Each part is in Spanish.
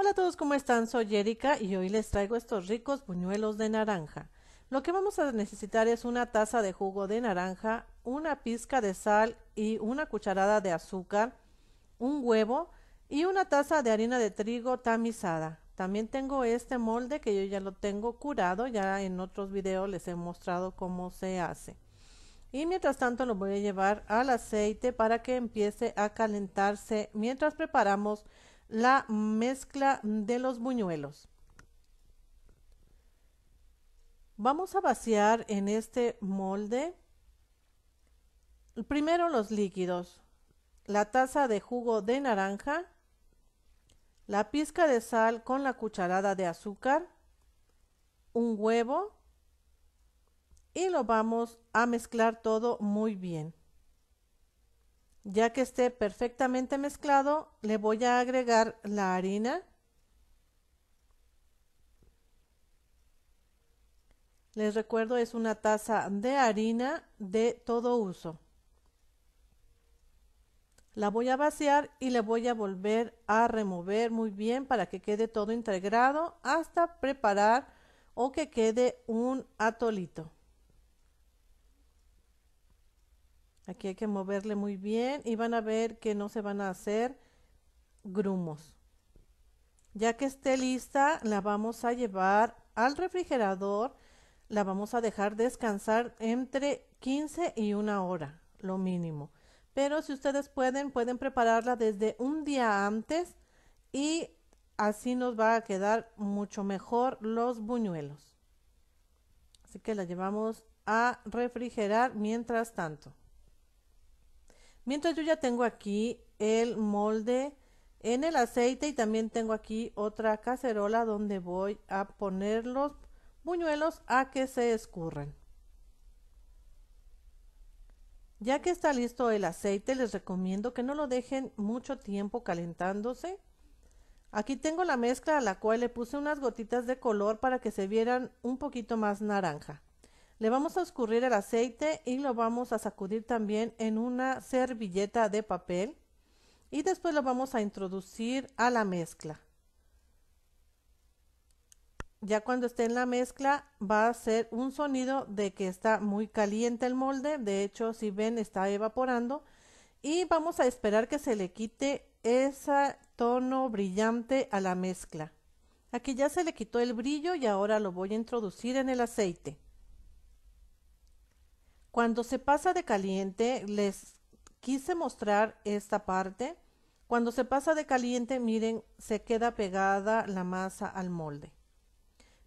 Hola a todos, ¿cómo están? Soy Erika y hoy les traigo estos ricos buñuelos de naranja. Lo que vamos a necesitar es una taza de jugo de naranja, una pizca de sal y una cucharada de azúcar, un huevo y una taza de harina de trigo tamizada. También tengo este molde que yo ya lo tengo curado, ya en otros videos les he mostrado cómo se hace. Y mientras tanto lo voy a llevar al aceite para que empiece a calentarse mientras preparamos la mezcla de los buñuelos. Vamos a vaciar en este molde primero los líquidos, la taza de jugo de naranja, la pizca de sal con la cucharada de azúcar, un huevo y lo vamos a mezclar todo muy bien. Ya que esté perfectamente mezclado, le voy a agregar la harina. Les recuerdo, es una taza de harina de todo uso. La voy a vaciar y le voy a volver a remover muy bien para que quede todo integrado hasta preparar o que quede un atolito. Aquí hay que moverle muy bien y van a ver que no se van a hacer grumos. Ya que esté lista, la vamos a llevar al refrigerador. La vamos a dejar descansar entre 15 y una hora, lo mínimo. Pero si ustedes pueden, pueden prepararla desde un día antes y así nos va a quedar mucho mejor los buñuelos. Así que la llevamos a refrigerar mientras tanto. Mientras yo ya tengo aquí el molde en el aceite y también tengo aquí otra cacerola donde voy a poner los buñuelos a que se escurran. Ya que está listo el aceite, les recomiendo que no lo dejen mucho tiempo calentándose. Aquí tengo la mezcla a la cual le puse unas gotitas de color para que se vieran un poquito más naranja. Le vamos a escurrir el aceite y lo vamos a sacudir también en una servilleta de papel y después lo vamos a introducir a la mezcla. Ya cuando esté en la mezcla va a hacer un sonido de que está muy caliente el molde, de hecho si ven está evaporando y vamos a esperar que se le quite ese tono brillante a la mezcla. Aquí ya se le quitó el brillo y ahora lo voy a introducir en el aceite. Cuando se pasa de caliente, les quise mostrar esta parte. Cuando se pasa de caliente, miren, se queda pegada la masa al molde.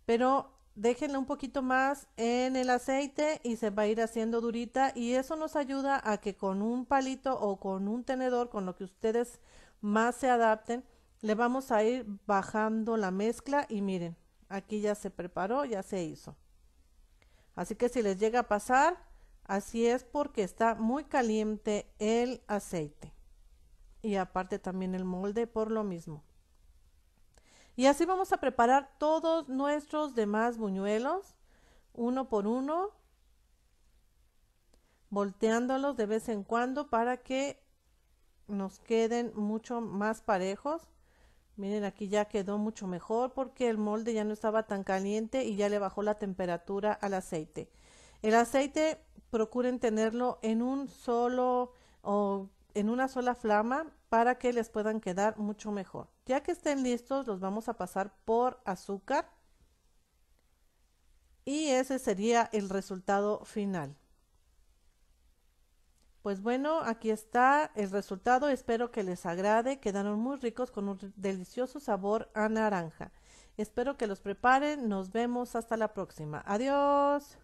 Pero déjenla un poquito más en el aceite y se va a ir haciendo durita y eso nos ayuda a que con un palito o con un tenedor, con lo que ustedes más se adapten, le vamos a ir bajando la mezcla y miren, aquí ya se preparó, ya se hizo. Así que si les llega a pasar, Así es porque está muy caliente el aceite. Y aparte también el molde por lo mismo. Y así vamos a preparar todos nuestros demás buñuelos, uno por uno, volteándolos de vez en cuando para que nos queden mucho más parejos. Miren, aquí ya quedó mucho mejor porque el molde ya no estaba tan caliente y ya le bajó la temperatura al aceite. El aceite procuren tenerlo en un solo o en una sola flama para que les puedan quedar mucho mejor. Ya que estén listos, los vamos a pasar por azúcar y ese sería el resultado final. Pues bueno, aquí está el resultado. Espero que les agrade. Quedaron muy ricos con un delicioso sabor a naranja. Espero que los preparen. Nos vemos hasta la próxima. Adiós.